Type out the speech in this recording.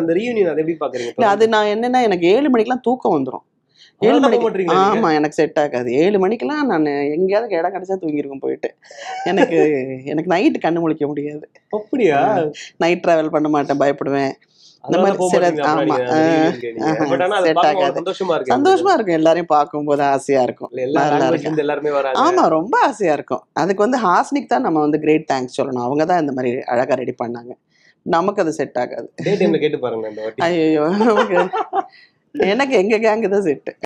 அந்த ரீயூனியன் அதை எப்படி பாக்குறீங்க அது நான் என்னன்னா எனக்கு ஏழு மணிக்கெல்லாம் தூக்கம் வந்துடும் ஏழு மணிக்கு ஆமா எனக்கு செட் ஆகாது ஏழு மணிக்கெல்லாம் நான் எங்கேயாவது இடம் கிடைச்சா தூங்கிருக்கும் போயிட்டு எனக்கு எனக்கு நைட்டு கண்ணு முழிக்க முடியாது அப்படியா நைட் டிராவல் பண்ண மாட்டேன் பயப்படுவேன் இந்த மாதிரி சில ஆமா சந்தோஷமா இருக்கும் எல்லாரையும் பார்க்கும்போது ஆசையா இருக்கும் ஆமா ரொம்ப ஆசையா இருக்கும் அதுக்கு வந்து ஹாஸ்னிக் தான் நம்ம வந்து கிரேட் தேங்க்ஸ் சொல்லணும் அவங்க தான் இந்த மாதிரி அழகா ரெடி பண்ணாங்க நமக்கு அது செட் ஆகாது ஐயோ எனக்கு எங்க கேங்கு தான் செட்டு